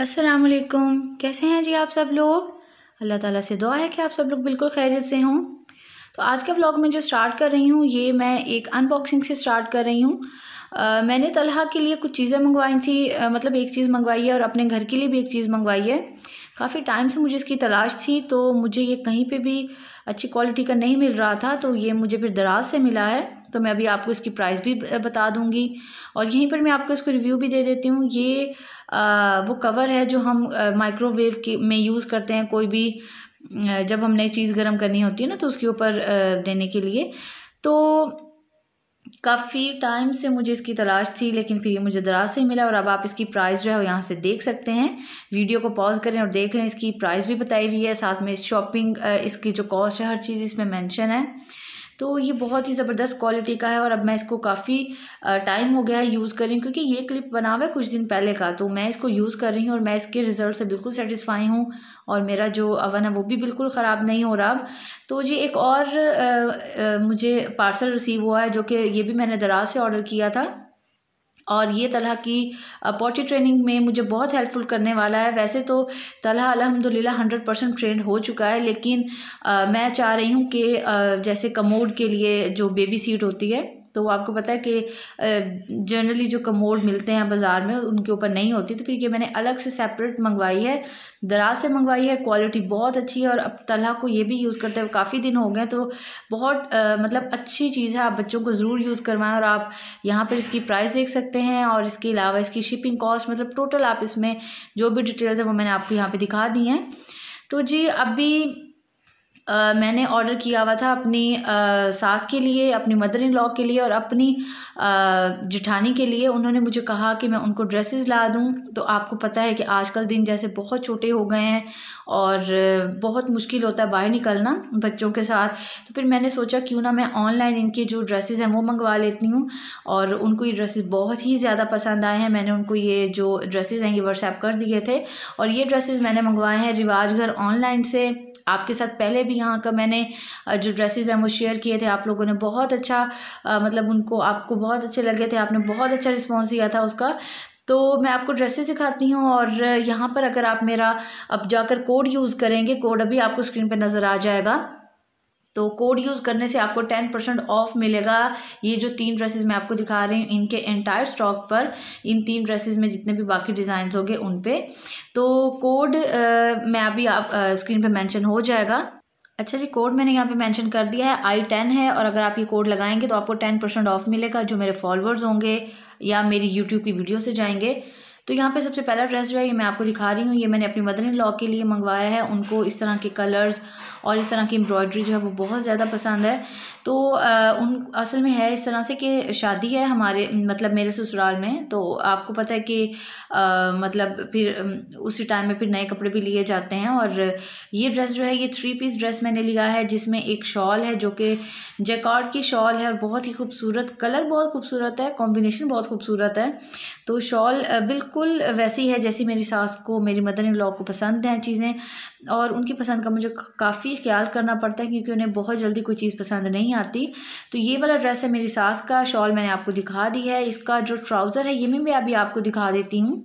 अस्सलाम वालेकुम कैसे हैं जी आप सब लोग अल्लाह ताला से दुआ है कि आप सब लोग बिल्कुल खैरियत से हों तो आज के व्लॉग में जो स्टार्ट कर रही हूँ ये मैं एक अनबॉक्सिंग से स्टार्ट कर रही हूँ मैंने तलहा के लिए कुछ चीज़ें मंगवाई थी आ, मतलब एक चीज़ मंगवाई है और अपने घर के लिए भी एक चीज़ मंगवाई है काफ़ी टाइम से मुझे इसकी तलाश थी तो मुझे ये कहीं पर भी अच्छी क्वालिटी का नहीं मिल रहा था तो ये मुझे फिर दराज से मिला है तो मैं अभी आपको इसकी प्राइस भी बता दूंगी और यहीं पर मैं आपको इसको रिव्यू भी दे देती हूँ ये आ, वो कवर है जो हम माइक्रोवेव के में यूज़ करते हैं कोई भी जब हम नई चीज़ गर्म करनी होती है ना तो उसके ऊपर देने के लिए तो काफ़ी टाइम से मुझे इसकी तलाश थी लेकिन फिर ये मुझे दराज से ही मिला और अब आप इसकी प्राइस जो है वो यहाँ से देख सकते हैं वीडियो को पॉज करें और देख लें इसकी प्राइस भी बताई हुई है साथ में इस शॉपिंग इसकी जो कॉस्ट है हर चीज़ इसमें मेंशन है तो ये बहुत ही ज़बरदस्त क्वालिटी का है और अब मैं इसको काफ़ी टाइम हो गया है यूज़ कर रही हूँ क्योंकि ये क्लिप बना हुआ है कुछ दिन पहले का तो मैं इसको यूज़ कर रही हूँ और मैं इसके रिज़ल्ट से बिल्कुल सेटिस्फाई हूँ और मेरा जो अवन है वो भी बिल्कुल ख़राब नहीं हो रहा अब तो जी एक और आ, आ, मुझे पार्सल रिसीव हुआ है जो कि ये भी मैंने दराज से ऑर्डर किया था और ये तलह की पॉटी ट्रेनिंग में मुझे बहुत हेल्पफुल करने वाला है वैसे तो तलह अलहमदिल्ला हंड्रेड परसेंट ट्रेंड हो चुका है लेकिन आ, मैं चाह रही हूँ कि जैसे कमोड के लिए जो बेबी सीट होती है तो आपको पता है कि जनरली जो कमोड मिलते हैं बाज़ार में उनके ऊपर नहीं होती तो फिर ये मैंने अलग से सेपरेट मंगवाई है दराज से मंगवाई है क्वालिटी बहुत अच्छी है और अब तलहा को ये भी यूज़ करते हुए काफ़ी दिन हो गए तो बहुत आ, मतलब अच्छी चीज़ है आप बच्चों को ज़रूर यूज़ करवाएं और आप यहाँ पर इसकी प्राइस देख सकते हैं और इसके अलावा इसकी शिपिंग कॉस्ट मतलब टोटल आप इसमें जो भी डिटेल्स हैं वो मैंने आपको यहाँ पर दिखा दी हैं तो जी अभी मैंने ऑर्डर किया हुआ था अपनी आ, सास के लिए अपनी मदर इन लॉ के लिए और अपनी जिठानी के लिए उन्होंने मुझे कहा कि मैं उनको ड्रेसेस ला दूं तो आपको पता है कि आजकल दिन जैसे बहुत छोटे हो गए हैं और बहुत मुश्किल होता है बाहर निकलना बच्चों के साथ तो फिर मैंने सोचा क्यों ना मैं ऑनलाइन इनके जो ड्रेसेज हैं वो मंगवा लेती हूँ और उनको ये ड्रेसेस बहुत ही ज़्यादा पसंद आए हैं मैंने उनको ये जो ड्रेसेज हैं ये व्हाट्सएप कर दिए थे और ये ड्रेसेज मैंने मंगवाए हैं रिवाज घर ऑनलाइन से आपके साथ पहले भी यहाँ का मैंने जो ड्रेसेस हैं वो शेयर किए थे आप लोगों ने बहुत अच्छा मतलब उनको आपको बहुत अच्छे लगे थे आपने बहुत अच्छा रिस्पॉन्स दिया था उसका तो मैं आपको ड्रेसेस दिखाती हूँ और यहाँ पर अगर आप मेरा अब जाकर कोड यूज़ करेंगे कोड अभी आपको स्क्रीन पर नज़र आ जाएगा तो कोड यूज़ करने से आपको टेन परसेंट ऑफ मिलेगा ये जो तीन ड्रेसेस मैं आपको दिखा रही हूँ इनके एंटायर स्टॉक पर इन तीन ड्रेसेस में जितने भी बाकी डिज़ाइन होंगे उन पर तो कोड मैं अभी आप स्क्रीन पर मैंशन हो जाएगा अच्छा जी कोड मैंने यहाँ पे मेंशन कर दिया है आई टेन है और अगर आप ये कोड लगाएंगे तो आपको टेन परसेंट ऑफ मिलेगा जो मेरे फॉलोअर्स होंगे या मेरी यूट्यूब की वीडियो से जाएंगे तो यहाँ पे सबसे पहला ड्रेस जो है ये मैं आपको दिखा रही हूँ ये मैंने अपनी मदर इन लॉ के लिए मंगवाया है उनको इस तरह के कलर्स और इस तरह की एम्ब्रॉयडरी जो है वो बहुत ज़्यादा पसंद है तो उन असल में है इस तरह से कि शादी है हमारे मतलब मेरे ससुराल में तो आपको पता है कि आ, मतलब फिर उसी टाइम में फिर नए कपड़े भी लिए जाते हैं और ये ड्रेस जो है ये थ्री पीस ड्रेस मैंने लिया है जिसमें एक शॉल है जो कि जैकॉर्ड की शॉल है और बहुत ही खूबसूरत कलर बहुत खूबसूरत है कॉम्बिनेशन बहुत खूबसूरत है तो शॉल बिल्कुल वैसी है जैसी मेरी सास को मेरी मदर इन लॉ को पसंद हैं चीज़ें और उनकी पसंद का मुझे काफ़ी ख्याल करना पड़ता है क्योंकि उन्हें बहुत जल्दी कोई चीज़ पसंद नहीं आती तो ये वाला ड्रेस है मेरी सास का शॉल मैंने आपको दिखा दी है इसका जो ट्राउज़र है ये मैं भी अभी आपको दिखा देती हूँ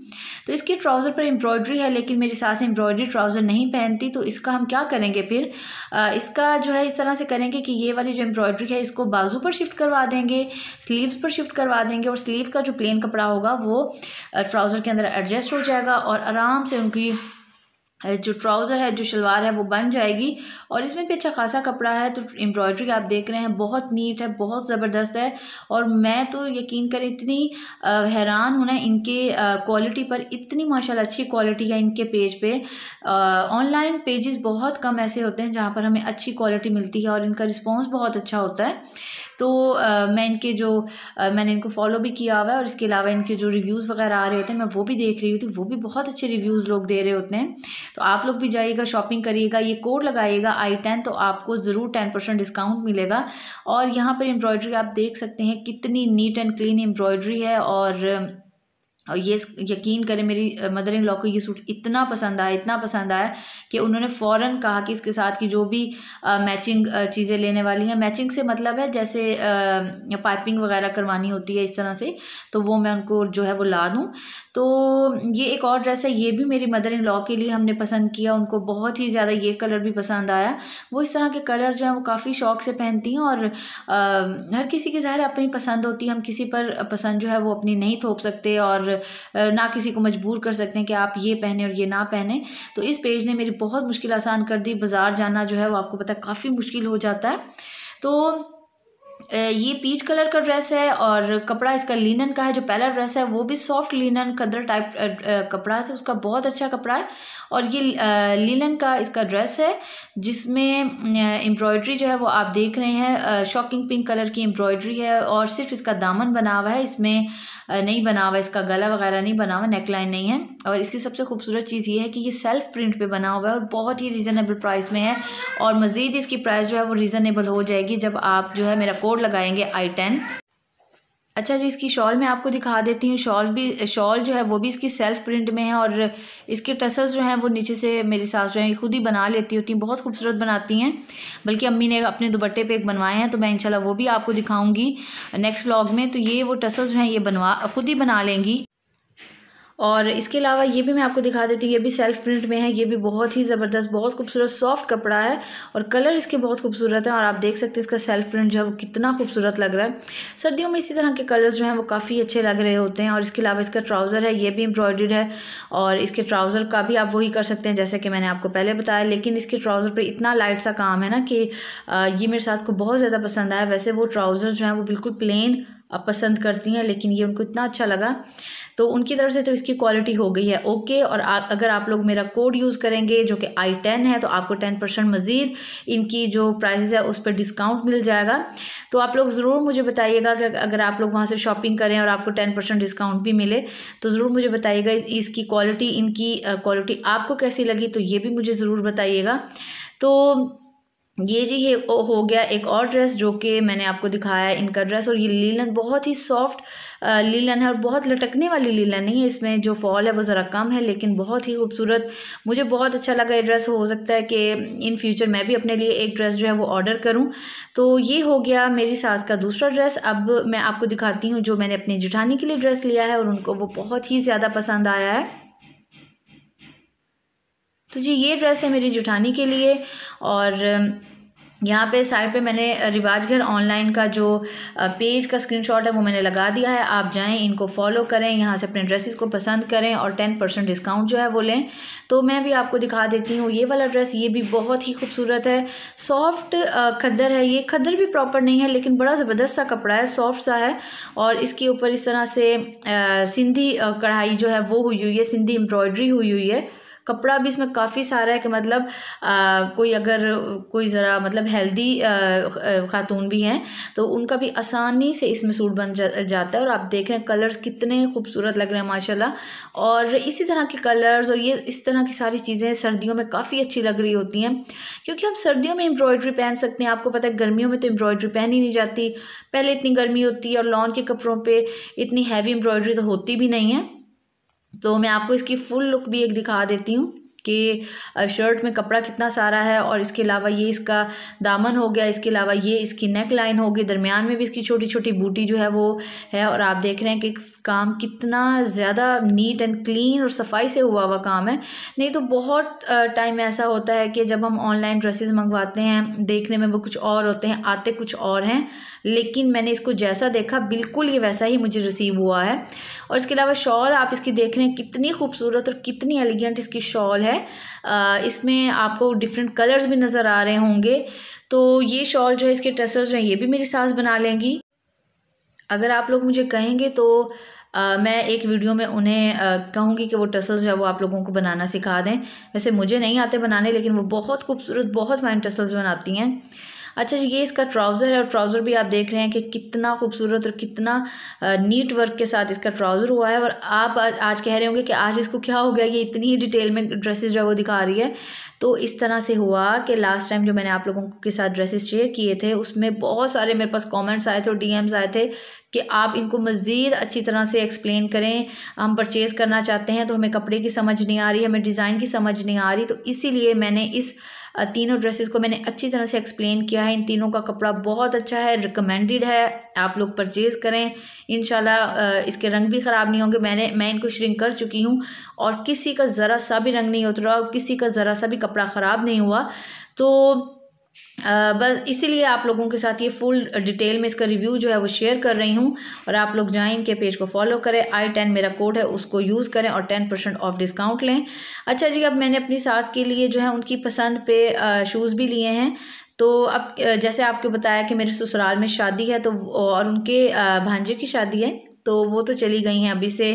तो इसके ट्राउज़र पर एम्ब्रॉयड्री है लेकिन मेरी सास एम्ब्रॉयड्री ट्राउज़र नहीं पहनती तो इसका हम क्या करेंगे फिर आ, इसका जो है इस तरह से करेंगे कि ये वाली जो एम्ब्रॉयड्री है इसको बाजू पर शिफ्ट करवा देंगे स्लीवस पर शिफ्ट करवा देंगे और स्लीव का जो प्लेन कपड़ा होगा वो ट्राउज़र के अंदर एडजस्ट हो जाएगा और आराम से उनकी जो ट्राउज़र है जो शलवार है वो बन जाएगी और इसमें भी अच्छा खासा कपड़ा है तो एम्ब्रॉयडरी आप देख रहे हैं बहुत नीट है बहुत ज़बरदस्त है और मैं तो यकीन कर इतनी हैरान हूँ ना इनके क्वालिटी पर इतनी माशाल्लाह अच्छी क्वालिटी है इनके पेज पे ऑनलाइन पेजेस बहुत कम ऐसे होते हैं जहाँ पर हमें अच्छी क्वालिटी मिलती है और इनका रिस्पॉन्स बहुत अच्छा होता है तो आ, मैं इनके जो आ, मैंने इनको फॉलो भी किया हुआ है और इसके अलावा इनके जो रिव्यूज़ वगैरह आ रहे होते हैं मैं वो भी देख रही हूँ वो भी बहुत अच्छे रिव्यूज़ लोग दे रहे होते हैं तो आप लोग भी जाइएगा शॉपिंग करिएगा ये कोड लगाइएगा आई टेन तो आपको ज़रूर टेन परसेंट डिस्काउंट मिलेगा और यहाँ पर एम्ब्रॉयड्री आप देख सकते हैं कितनी नीट एंड क्लीन एम्ब्रॉयड्री है और और ये यकीन करें मेरी मदर इन लॉ को ये सूट इतना पसंद आया इतना पसंद आया कि उन्होंने फ़ौरन कहा कि इसके साथ की जो भी आ, मैचिंग चीज़ें लेने वाली हैं मैचिंग से मतलब है जैसे आ, पाइपिंग वगैरह करवानी होती है इस तरह से तो वो मैं उनको जो है वो ला दूँ तो ये एक और ड्रेस है ये भी मेरी मदर इन लॉ के लिए हमने पसंद किया उनको बहुत ही ज़्यादा ये कलर भी पसंद आया वो इस तरह के कलर जो है वो काफ़ी शौक से पहनती हैं और आ, हर किसी की ज़ाहिर अपनी पसंद होती है हम किसी पर पसंद जो है वो अपनी नहीं थोप सकते और ना किसी को मजबूर कर सकते हैं कि आप ये पहने और ये ना पहने तो इस पेज ने मेरी बहुत मुश्किल आसान कर दी बाज़ार जाना जो है वो आपको पता काफ़ी मुश्किल हो जाता है तो ये पीच कलर का ड्रेस है और कपड़ा इसका लिनन का है जो पहला ड्रेस है वो भी सॉफ्ट लिनन कदर टाइप कपड़ा है तो उसका बहुत अच्छा कपड़ा है और ये लिनन का इसका ड्रेस है जिसमें एम्ब्रॉयड्री जो है वो आप देख रहे हैं शॉकिंग पिंक कलर की एम्ब्रॉयड्री है और सिर्फ इसका दामन बना हुआ है इसमें नहीं बना हुआ इसका गला वगैरह नहीं बना हुआ नेकलाइन नहीं है और इसकी सबसे खूबसूरत चीज़ ये है कि ये सेल्फ प्रिंट पे बना हुआ है और बहुत ही रीज़नेबल प्राइस में है और मज़ीद इसकी प्राइस जो है वो रीज़नेबल हो जाएगी जब आप जो है मेरा कोड लगाएंगे आई टेन अच्छा जी इसकी शॉल मैं आपको दिखा देती हूँ शॉल भी शॉल जो है वो भी इसकी सेल्फ प्रिंट में है और इसके टसल्स जो हैं वो नीचे से मेरी सास जो है खुद ही बना लेती होती हैं बहुत खूबसूरत बनाती हैं बल्कि अम्मी ने अपने दुपट्टे पे एक बनवाए हैं तो मैं इंशाल्लाह वो भी आपको दिखाऊंगी नेक्स्ट ब्लॉग में तो ये वो टसल्स जो हैं ये बनवा खुद ही बना लेंगी और इसके अलावा ये भी मैं आपको दिखा देती हूँ ये भी सेल्फ प्रिंट में है ये भी बहुत ही ज़बरदस्त बहुत खूबसूरत सॉफ्ट कपड़ा है और कलर इसके बहुत खूबसूरत है और आप देख सकते हैं इसका सेल्फ प्रिंट जो है वो कितना खूबसूरत लग रहा है सर्दियों में इसी तरह के कलर्स जो हैं वो काफ़ी अच्छे लग रहे होते हैं और इसके अलावा इसका ट्राउज़र है ये भी एम्ब्रॉयड है और इसके ट्राउज़र का भी आप वही कर सकते हैं जैसे कि मैंने आपको पहले बताया लेकिन इसके ट्राउज़र पर इतना लाइट सा काम है ना कि ये मेरे साथ को बहुत ज़्यादा पसंद आया वैसे वो ट्राउज़र जो है वो बिल्कुल प्लेन पसंद करती हैं लेकिन ये उनको इतना अच्छा लगा तो उनकी तरफ से तो इसकी क्वालिटी हो गई है ओके और आप अगर आप लोग मेरा कोड यूज़ करेंगे जो कि आई टेन है तो आपको टेन परसेंट मज़ीद इनकी जो प्राइजेज़ है उस पर डिस्काउंट मिल जाएगा तो आप लोग ज़रूर मुझे बताइएगा कि अगर आप लोग वहाँ से शॉपिंग करें और आपको टेन परसेंट डिस्काउंट भी मिले तो ज़रूर मुझे बताइएगा इसकी क्वालिटी इनकी क्वालिटी आपको कैसी लगी तो ये भी मुझे ज़रूर बताइएगा तो ये जी है हो गया एक और ड्रेस जो कि मैंने आपको दिखाया है इनका ड्रेस और ये लीलन बहुत ही सॉफ्ट लीलन है और बहुत लटकने वाली लीलन नहीं है इसमें जो फॉल है वो ज़रा कम है लेकिन बहुत ही खूबसूरत मुझे बहुत अच्छा लगा ये ड्रेस हो सकता है कि इन फ्यूचर मैं भी अपने लिए एक ड्रेस जो है वो ऑर्डर करूँ तो ये हो गया मेरी सास का दूसरा ड्रेस अब मैं आपको दिखाती हूँ जो मैंने अपनी जिठानी के लिए ड्रेस लिया है और उनको वो बहुत ही ज़्यादा पसंद आया है तो जी ये ड्रेस है मेरी जुठानी के लिए और यहाँ पे साइड पे मैंने रिवाज घर ऑनलाइन का जो पेज का स्क्रीनशॉट है वो मैंने लगा दिया है आप जाएं इनको फॉलो करें यहाँ से अपने ड्रेसेस को पसंद करें और टेन परसेंट डिस्काउंट जो है वो लें तो मैं भी आपको दिखा देती हूँ ये वाला ड्रेस ये भी बहुत ही खूबसूरत है सॉफ्ट खद्दर है ये खद्दर भी प्रॉपर नहीं है लेकिन बड़ा ज़बरदस्त सा कपड़ा है सॉफ्ट सा है और इसके ऊपर इस तरह से सिंधी कढ़ाई जो है वो हुई हुई है सिंधी एम्ब्रॉयड्री हुई हुई है कपड़ा भी इसमें काफ़ी सारा है कि मतलब आ, कोई अगर कोई ज़रा मतलब हेल्दी ख़ातून भी हैं तो उनका भी आसानी से इसमें सूट बन जा, जाता है और आप देख रहे हैं कलर्स कितने खूबसूरत लग रहे हैं माशाल्लाह और इसी तरह के कलर्स और ये इस तरह की सारी चीज़ें सर्दियों में काफ़ी अच्छी लग रही होती हैं क्योंकि हम सर्दियों में एम्ब्रॉयड्री पहन सकते हैं आपको पता है गर्मियों में तो एम्ब्रॉयड्री पहन ही नहीं जाती पहले इतनी गर्मी होती है और लॉन के कपड़ों पर इतनी हैवी एम्ब्रॉयडरी तो होती भी नहीं है तो मैं आपको इसकी फुल लुक भी एक दिखा देती हूँ कि शर्ट में कपड़ा कितना सारा है और इसके अलावा ये इसका दामन हो गया इसके अलावा ये इसकी नेक लाइन होगी दरमियान में भी इसकी छोटी छोटी बूटी जो है वो है और आप देख रहे हैं कि काम कितना ज़्यादा नीट एंड क्लीन और सफाई से हुआ हुआ काम है नहीं तो बहुत टाइम ऐसा होता है कि जब हम ऑनलाइन ड्रेसेस मंगवाते हैं देखने में वो कुछ और होते हैं आते कुछ और हैं लेकिन मैंने इसको जैसा देखा बिल्कुल ये वैसा ही मुझे रिसीव हुआ है और इसके अलावा शॉल आप इसकी देख रहे हैं कितनी खूबसूरत और कितनी एलिगेंट इसकी शॉल है इसमें आपको डिफरेंट कलर्स भी नज़र आ रहे होंगे तो ये शॉल जो है इसके टसल्स जो है ये भी मेरी सास बना लेंगी अगर आप लोग मुझे कहेंगे तो आ, मैं एक वीडियो में उन्हें कहूँगी कि वो टसल्स जो है वो आप लोगों को बनाना सिखा दें वैसे मुझे नहीं आते बनाने लेकिन वो बहुत खूबसूरत बहुत फाइन टसल्स बनाती हैं अच्छा ये इसका ट्राउज़र है और ट्राउज़र भी आप देख रहे हैं कि कितना खूबसूरत और कितना नीट वर्क के साथ इसका ट्राउज़र हुआ है और आप आज कह रहे होंगे कि आज इसको क्या हो गया ये इतनी ही डिटेल में ड्रेसेस जो है वो दिखा रही है तो इस तरह से हुआ कि लास्ट टाइम जो मैंने आप लोगों के साथ ड्रेसेस शेयर किए थे उसमें बहुत सारे मेरे पास कॉमेंट्स आए थे और डी आए थे कि आप इनको मज़ीद अच्छी तरह से एक्सप्लेन करें हम परचेज़ करना चाहते हैं तो हमें कपड़े की समझ नहीं आ रही हमें डिज़ाइन की समझ नहीं आ रही तो इसीलिए मैंने इस तीनों ड्रेसेस को मैंने अच्छी तरह से एक्सप्लेन किया है इन तीनों का कपड़ा बहुत अच्छा है रिकमेंडेड है आप लोग परचेज़ करें इन इसके रंग भी ख़राब नहीं होंगे मैंने मैं इनको श्रिंक कर चुकी हूँ और किसी का ज़रा सा भी रंग नहीं उतरा और किसी का ज़रा सा भी कपड़ा ख़राब नहीं हुआ तो बस इसीलिए आप लोगों के साथ ये फुल डिटेल में इसका रिव्यू जो है वो शेयर कर रही हूँ और आप लोग जाएँ इनके पेज को फॉलो करें आई टेन मेरा कोड है उसको यूज़ करें और टेन परसेंट ऑफ डिस्काउंट लें अच्छा जी अब मैंने अपनी सास के लिए जो है उनकी पसंद पे शूज़ भी लिए हैं तो अब जैसे आपको बताया कि मेरे ससुराल में शादी है तो और उनके भांजे की शादी है तो वो तो चली गई हैं अभी से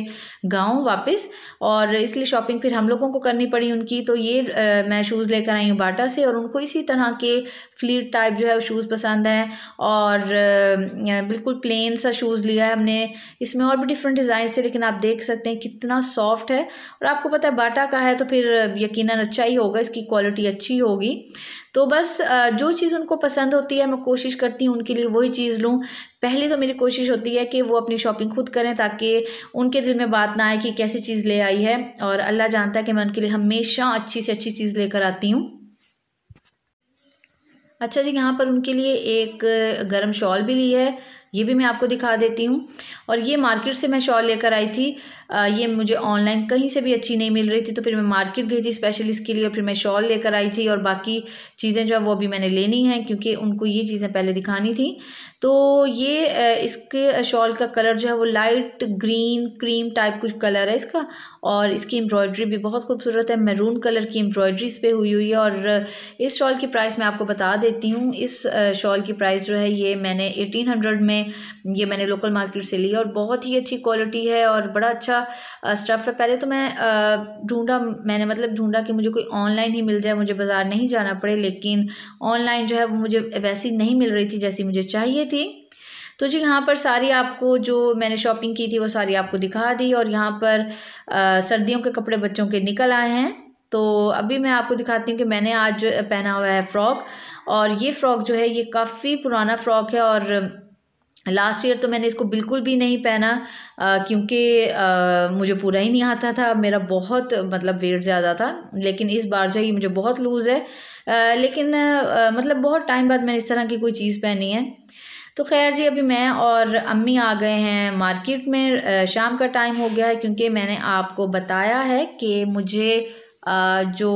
गांव वापस और इसलिए शॉपिंग फिर हम लोगों को करनी पड़ी उनकी तो ये आ, मैं शूज़ लेकर आई हूँ बाटा से और उनको इसी तरह के फ्लीट टाइप जो है वो शूज़ पसंद हैं और आ, बिल्कुल प्लेन सा शूज़ लिया है हमने इसमें और भी डिफरेंट डिज़ाइन से लेकिन आप देख सकते हैं कितना सॉफ्ट है और आपको पता है बाटा का है तो फिर यकीन अच्छा ही होगा इसकी क्वालिटी अच्छी होगी तो बस जो चीज़ उनको पसंद होती है मैं कोशिश करती हूँ उनके लिए वही चीज़ लूँ पहली तो मेरी कोशिश होती है कि वो अपनी शॉपिंग खुद करें ताकि उनके दिल में बात ना आए कि कैसी चीज़ ले आई है और अल्लाह जानता है कि मैं उनके लिए हमेशा अच्छी से अच्छी चीज़ लेकर आती हूँ अच्छा जी यहाँ पर उनके लिए एक गर्म शॉल भी ली है ये भी मैं आपको दिखा देती हूँ और ये मार्केट से मैं शॉल लेकर आई थी आ, ये मुझे ऑनलाइन कहीं से भी अच्छी नहीं मिल रही थी तो फिर मैं मार्केट गई थी स्पेशल इसके लिए और फिर मैं शॉल लेकर आई थी और बाकी चीज़ें जो है वो अभी मैंने लेनी है क्योंकि उनको ये चीज़ें पहले दिखानी थी तो ये इसके शॉल का कलर जो है वो लाइट ग्रीन क्रीम टाइप कुछ कलर है इसका और इसकी एम्ब्रॉयड्री भी बहुत खूबसूरत है मैरून कलर की एम्ब्रॉयड्री इस पर हुई हुई है और इस शॉल की प्राइस मैं आपको बता देती हूँ इस शॉल की प्राइस जो है ये मैंने एटीन हंड्रेड में ये मैंने लोकल मार्केट से ली और बहुत ही अच्छी क्वालिटी है और बड़ा अच्छा स्टफ़ है पहले तो मैं ढूंढा मैंने मतलब ढूंढा कि मुझे कोई ऑनलाइन ही मिल जाए मुझे बाज़ार नहीं जाना पड़े लेकिन ऑनलाइन जो है वो मुझे वैसी नहीं मिल रही थी जैसी मुझे चाहिए थी तो जी यहाँ पर सारी आपको जो मैंने शॉपिंग की थी वो सारी आपको दिखा दी और यहाँ पर सर्दियों के कपड़े बच्चों के निकल आए हैं तो अभी मैं आपको दिखाती हूँ कि मैंने आज पहना हुआ है फ़्रॉक और ये फ़्रॉक जो है ये काफ़ी पुराना फ़्रॉक है और लास्ट ईयर तो मैंने इसको बिल्कुल भी नहीं पहना क्योंकि मुझे पूरा ही नहीं आता था मेरा बहुत मतलब वेट ज़्यादा था लेकिन इस बार जो है ये मुझे बहुत लूज़ है आ, लेकिन आ, मतलब बहुत टाइम बाद मैंने इस तरह की कोई चीज़ पहनी है तो खैर जी अभी मैं और अम्मी आ गए हैं मार्केट में शाम का टाइम हो गया है क्योंकि मैंने आपको बताया है कि मुझे जो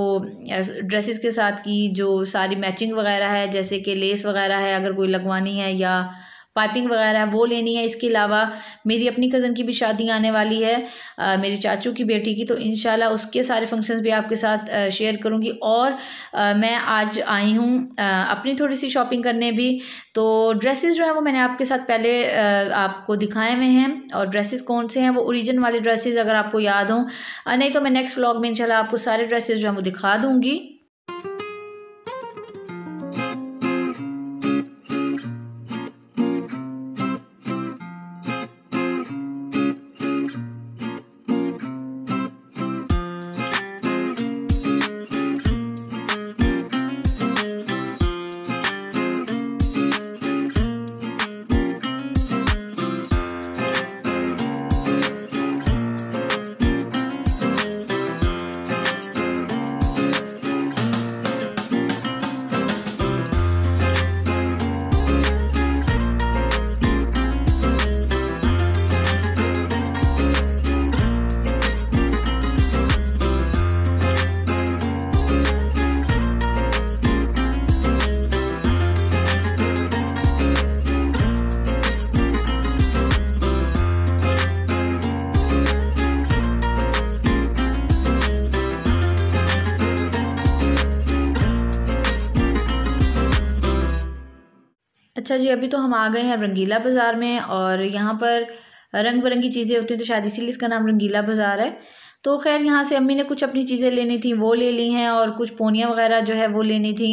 ड्रेसेस के साथ की जो सारी मैचिंग वगैरह है जैसे कि लेस वगैरह है अगर कोई लगवानी है या पाइपिंग वगैरह वो लेनी है इसके अलावा मेरी अपनी कज़न की भी शादी आने वाली है आ, मेरे चाचू की बेटी की तो इन उसके सारे फंक्शंस भी आपके साथ शेयर करूँगी और आ, मैं आज आई हूँ अपनी थोड़ी सी शॉपिंग करने भी तो ड्रेसेस जो है वो मैंने आपके साथ पहले आ, आपको दिखाए हुए हैं और ड्रेसेस कौन से हैं वो ओरिजिन वाले ड्रेसेज अगर आपको याद हों नहीं तो मैं नेक्स्ट व्लॉग में इनशाला आपको सारे ड्रेसेज जो है वो दिखा दूँगी अच्छा जी अभी तो हम आ गए हैं रंगीला बाज़ार में और यहाँ पर रंग बिरंगी चीज़ें होती हैं तो शायद इसीलिए इसका नाम रंगीला बाज़ार है तो खैर यहाँ से अम्मी ने कुछ अपनी चीज़ें लेनी थी वो ले ली हैं और कुछ पोनियाँ वगैरह जो है वो लेनी थी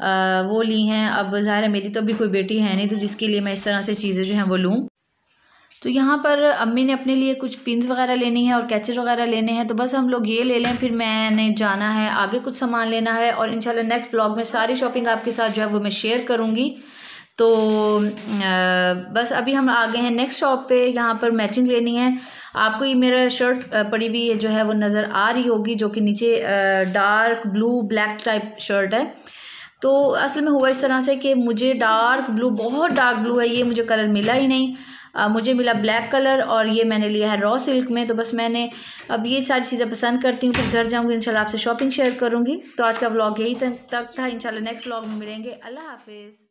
आ, वो ली हैं अब ज़ाहिर है मेरी तो अभी कोई बेटी है नहीं तो जिसके लिए मैं इस तरह से चीज़ें जो हैं वो लूँ तो यहाँ पर अम्मी ने अपने लिए कुछ पिंस वगैरह लेनी है और कैचर वगैरह लेने हैं तो बस हम लोग ये ले लें फिर मैंने जाना है आगे कुछ सामान लेना है और इंशाल्लाह नेक्स्ट ब्लॉग में सारी शॉपिंग आपके साथ जो है वो मैं शेयर करूँगी तो बस अभी हम आ गए हैं नेक्स्ट शॉप पे यहाँ पर मैचिंग लेनी है आपको ये मेरा शर्ट पड़ी हुई जो है वो नज़र आ रही होगी जो कि नीचे dark blue black type shirt है तो असल में हुआ इस तरह से कि मुझे डार्क ब्लू बहुत डार्क ब्लू है ये मुझे कलर मिला ही नहीं आ, मुझे मिला ब्लैक कलर और ये मैंने लिया है रॉ सिल्क में तो बस मैंने अब ये सारी चीज़ें पसंद करती हूँ फिर घर जाऊँगी इंशाल्लाह आपसे शॉपिंग शेयर करूँगी तो आज का व्लॉग यही तक था इंशाल्लाह नेक्स्ट व्लॉग में मिलेंगे अल्लाह हाफिज़